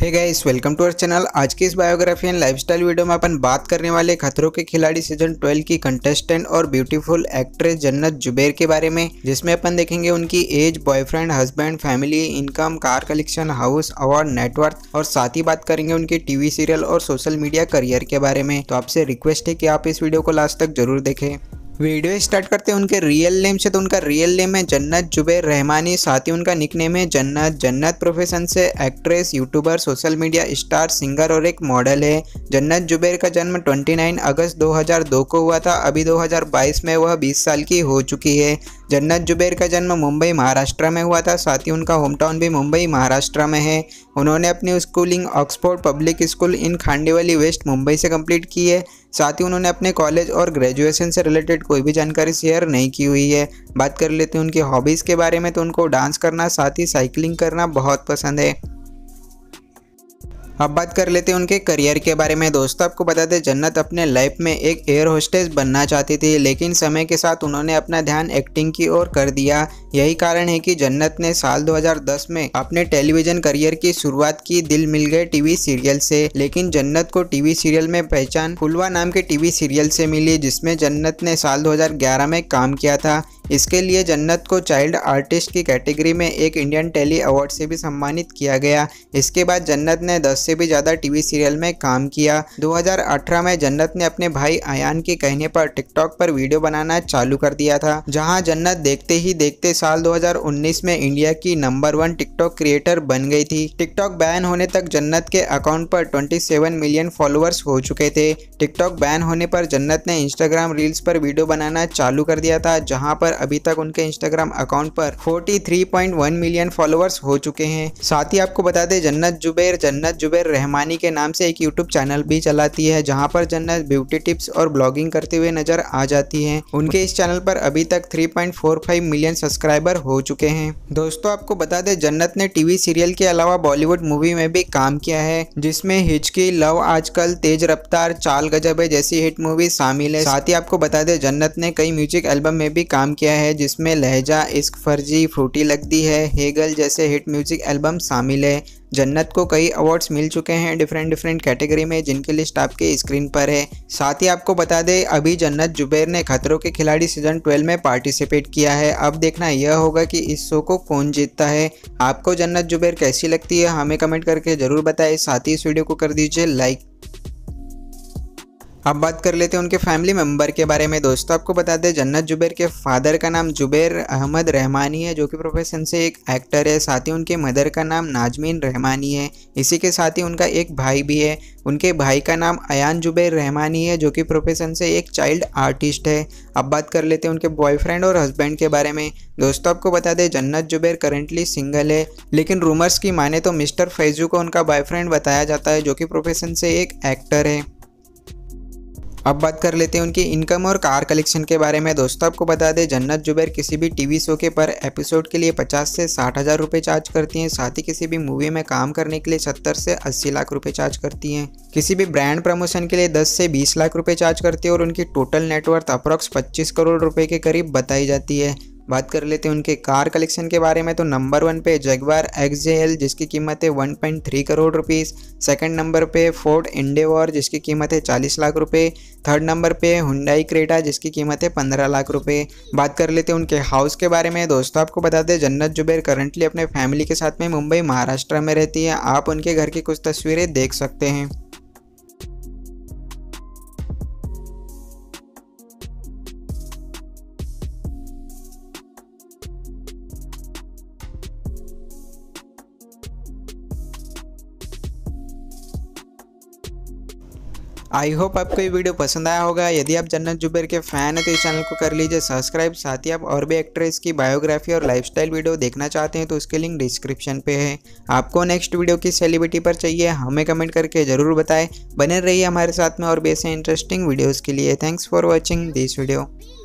hey guys welcome to our channel आज की इस बायोग्राफी एंड लाइफस्टाइल वीडियो में अपन बात करने वाले खतरों के खिलाड़ी सीजन 12 की कंटेस्टेंट और ब्यूटीफुल एक्ट्रेस जन्नत जुबेर के बारे में जिसमें अपन देखेंगे उनकी age boyfriend husband family income car collection house award network और साथ ही बात करेंगे उनके टीवी सीरियल और सोशल मीडिया करियर के बारे में तो आपसे रिक्वेस्ट है की आप इस वीडियो को लास्ट तक जरूर देखें वीडियो स्टार्ट करते हैं उनके रियल नेम से तो उनका रियल नेम है जन्नत ज़ुबेर रहमानी साथ ही उनका निकनेम है जन्नत जन्नत प्रोफेशन से actress youtuber social media star singer और एक मॉडल है जन्नत जुबैर का जन्म 29 अगस्त 2002 को हुआ था अभी 2022 में वह 20 साल की हो चुकी है जन्नत जुबैर का जन्म मुंबई महाराष्ट्र में हुआ था साथ ही उनका होम टाउन भी मुंबई महाराष्ट्र में है उन्होंने अपनी schooling Oxford Public School in Kandivali West Mumbai से कम्प्लीट की है साथ ही उन्होंने अपने कॉलेज और ग्रेजुएशन से रिलेटेड कोई भी जानकारी शेयर नहीं की हुई है बात कर लेते हैं उनकी हॉबीज़ के बारे में तो उनको डांस करना साथ ही साइकिलिंग करना बहुत पसंद है अब बात कर लेते हैं उनके करियर के बारे में दोस्तों आपको बता दें जन्नत अपने लाइफ में एक एयर होस्टेस बनना चाहती थी लेकिन समय के साथ उन्होंने अपना ध्यान एक्टिंग की ओर कर दिया यही कारण है कि जन्नत ने साल 2010 में अपने टेलीविजन करियर की शुरुआत की दिल मिल गए टीवी सीरियल से लेकिन जन्नत को टीवी सीरियल में पहचान फुलवा नाम के टीवी सीरियल से मिली जिसमें जन्नत ने साल दो में काम किया था इसके लिए जन्नत को चाइल्ड आर्टिस्ट की कैटेगरी में एक इंडियन टेली अवार्ड से भी सम्मानित किया गया इसके बाद जन्नत ने 10 से भी ज़्यादा टीवी सीरियल में काम किया 2018 में जन्नत ने अपने भाई आयान के कहने पर टिकटॉक पर वीडियो बनाना चालू कर दिया था जहां जन्नत देखते ही देखते साल दो में इंडिया की नंबर वन टिकटॉक क्रिएटर बन गई थी टिकटॉक बैन होने तक जन्नत के अकाउंट पर ट्वेंटी मिलियन फॉलोअर्स हो चुके थे टिकटॉक बैन होने पर जन्नत ने इंस्टाग्राम रील्स पर वीडियो बनाना चालू कर दिया था जहाँ पर अभी तक उनके इंस्टाग्राम अकाउंट पर 43.1 मिलियन फॉलोअर्स हो चुके हैं साथ ही आपको बता दें जन्नत जुबैर जन्नत जुबैर रहमानी के नाम से एक यूट्यूब चैनल भी चलाती है जहाँ पर जन्नत ब्यूटी टिप्स और ब्लॉगिंग करते हुए नजर आ जाती है उनके इस चैनल पर अभी तक थ्री मिलियन सब्सक्राइबर हो चुके हैं दोस्तों आपको बता दें जन्नत ने टीवी सीरियल के अलावा बॉलीवुड मूवी में भी काम किया है जिसमें हिचकी लव आजकल तेज रफ्तार चाल गजब जैसी हिट मूवी शामिल है साथ ही आपको बता दें जन्नत ने कई म्यूजिक एल्बम में भी काम किया किया है जिसमें लहजा इश्क फर्जी फ्रूटी लगती है हेगल जैसे हिट म्यूजिक एल्बम शामिल है जन्नत को कई अवार्ड्स मिल चुके हैं डिफरेंट डिफरेंट कैटेगरी में जिनकी लिस्ट आपके स्क्रीन पर है साथ ही आपको बता दें अभी जन्नत जुबैर ने खतरों के खिलाड़ी सीजन 12 में पार्टिसिपेट किया है अब देखना यह होगा कि इस शो को कौन जीतता है आपको जन्नत जुबैर कैसी लगती है हमें कमेंट करके ज़रूर बताएं साथ ही इस वीडियो को कर दीजिए लाइक अब बात कर लेते हैं उनके फैमिली मेम्बर के बारे में दोस्तों आपको बता दें जन्नत जुबेर के फादर का नाम जुबेर अहमद रहमानी है जो कि प्रोफेशन से एक एक्टर है साथ ही उनके मदर का नाम नाजमीन रहमानी है इसी के साथ ही उनका एक भाई भी है उनके भाई का नाम अयान जुबेर रहमानी है जो कि प्रोफेशन से एक चाइल्ड आर्टिस्ट है अब बात कर लेते हैं उनके बॉयफ्रेंड और हस्बैंड के बारे में दोस्तों आपको बता दें जन्नत जुबेर करेंटली सिंगल है लेकिन रूमर्स की माने तो मिस्टर फैजू को उनका बॉयफ्रेंड बताया जाता है जो कि प्रोफेशन से एक एक्टर है अब बात कर लेते हैं उनकी इनकम और कार कलेक्शन के बारे में दोस्तों आपको बता दें जन्नत जुबैर किसी भी टीवी शो के पर एपिसोड के लिए पचास से साठ हज़ार रुपये चार्ज करती हैं साथ ही किसी भी मूवी में काम करने के लिए सत्तर से अस्सी लाख रुपये चार्ज करती हैं किसी भी ब्रांड प्रमोशन के लिए दस से बीस लाख रुपए चार्ज करती है और उनकी टोटल नेटवर्थ अप्रॉक्स पच्चीस करोड़ रुपये के करीब बताई जाती है बात कर लेते हैं उनके कार कलेक्शन के बारे में तो नंबर वन पे जगवार एक्स जे एल जिसकी कीमत है 1.3 करोड़ रुपीस सेकंड नंबर पे फोर्ड इंडेवर जिसकी कीमत है 40 लाख रुपए थर्ड नंबर पे हुंडई क्रेटा जिसकी कीमत है 15 लाख रुपए बात कर लेते हैं उनके हाउस के बारे में दोस्तों आपको बता दें जन्नत जुबैर करंटली अपने फैमिली के साथ में मुंबई महाराष्ट्र में रहती है आप उनके घर की कुछ तस्वीरें देख सकते हैं आई होप आपको ये वीडियो पसंद आया होगा यदि आप जन्नत जुबेर के फैन हैं तो इस चैनल को कर लीजिए सब्सक्राइब साथ ही आप और भी एक्ट्रेस की बायोग्राफी और लाइफस्टाइल वीडियो देखना चाहते हैं तो उसके लिंक डिस्क्रिप्शन पे है आपको नेक्स्ट वीडियो किस सेलिब्रिटी पर चाहिए हमें कमेंट करके ज़रूर बताएं बने रहिए हमारे साथ में और भी ऐसे इंटरेस्टिंग वीडियोज़ के लिए thanks for watching this video